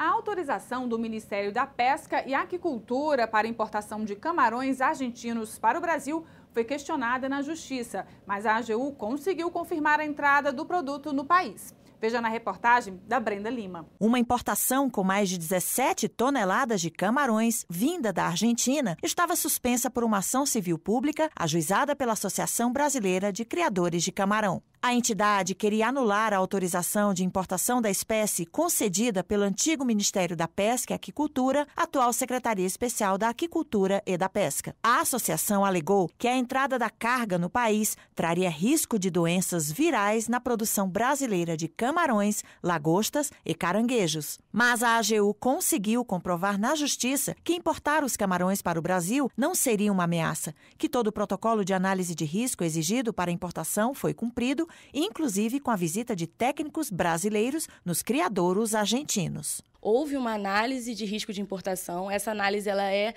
A autorização do Ministério da Pesca e Aquicultura para importação de camarões argentinos para o Brasil foi questionada na Justiça, mas a AGU conseguiu confirmar a entrada do produto no país. Veja na reportagem da Brenda Lima. Uma importação com mais de 17 toneladas de camarões vinda da Argentina estava suspensa por uma ação civil pública ajuizada pela Associação Brasileira de Criadores de Camarão. A entidade queria anular a autorização de importação da espécie concedida pelo antigo Ministério da Pesca e Aquicultura, atual Secretaria Especial da Aquicultura e da Pesca. A associação alegou que a entrada da carga no país traria risco de doenças virais na produção brasileira de camarões, lagostas e caranguejos. Mas a AGU conseguiu comprovar na Justiça que importar os camarões para o Brasil não seria uma ameaça, que todo o protocolo de análise de risco exigido para importação foi cumprido inclusive com a visita de técnicos brasileiros nos criadouros argentinos. Houve uma análise de risco de importação. Essa análise ela é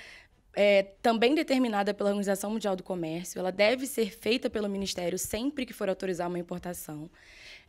é, também determinada pela Organização Mundial do Comércio, ela deve ser feita pelo Ministério sempre que for autorizar uma importação.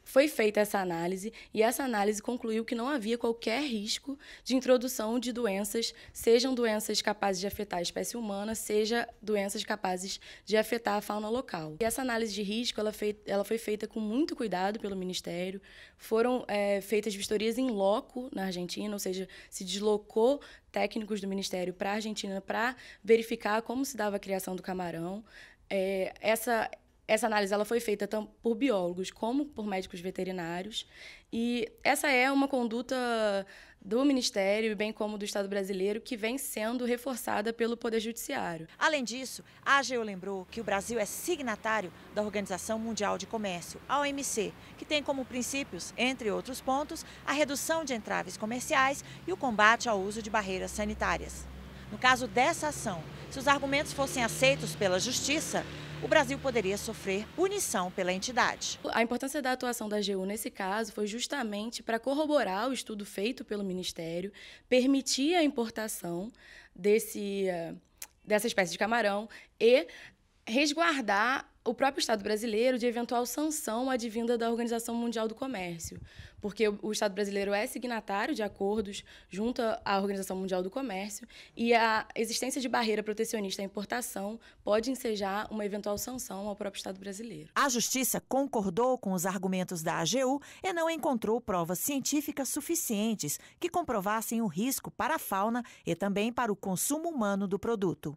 Foi feita essa análise e essa análise concluiu que não havia qualquer risco de introdução de doenças, sejam doenças capazes de afetar a espécie humana, seja doenças capazes de afetar a fauna local. E essa análise de risco ela, ela foi feita com muito cuidado pelo Ministério, foram é, feitas vistorias em loco na Argentina, ou seja, se deslocou técnicos do Ministério para a Argentina para verificar como se dava a criação do camarão. É, essa essa análise ela foi feita tanto por biólogos como por médicos veterinários e essa é uma conduta do Ministério, bem como do Estado brasileiro, que vem sendo reforçada pelo Poder Judiciário. Além disso, a AGU lembrou que o Brasil é signatário da Organização Mundial de Comércio, a OMC, que tem como princípios, entre outros pontos, a redução de entraves comerciais e o combate ao uso de barreiras sanitárias. No caso dessa ação, se os argumentos fossem aceitos pela Justiça, o Brasil poderia sofrer punição pela entidade. A importância da atuação da AGU nesse caso foi justamente para corroborar o estudo feito pelo Ministério, permitir a importação desse eh, dessa espécie de camarão e resguardar o próprio Estado brasileiro de eventual sanção advinda da Organização Mundial do Comércio, porque o Estado brasileiro é signatário de acordos junto à Organização Mundial do Comércio e a existência de barreira protecionista à importação pode ensejar uma eventual sanção ao próprio Estado brasileiro. A Justiça concordou com os argumentos da AGU e não encontrou provas científicas suficientes que comprovassem o risco para a fauna e também para o consumo humano do produto.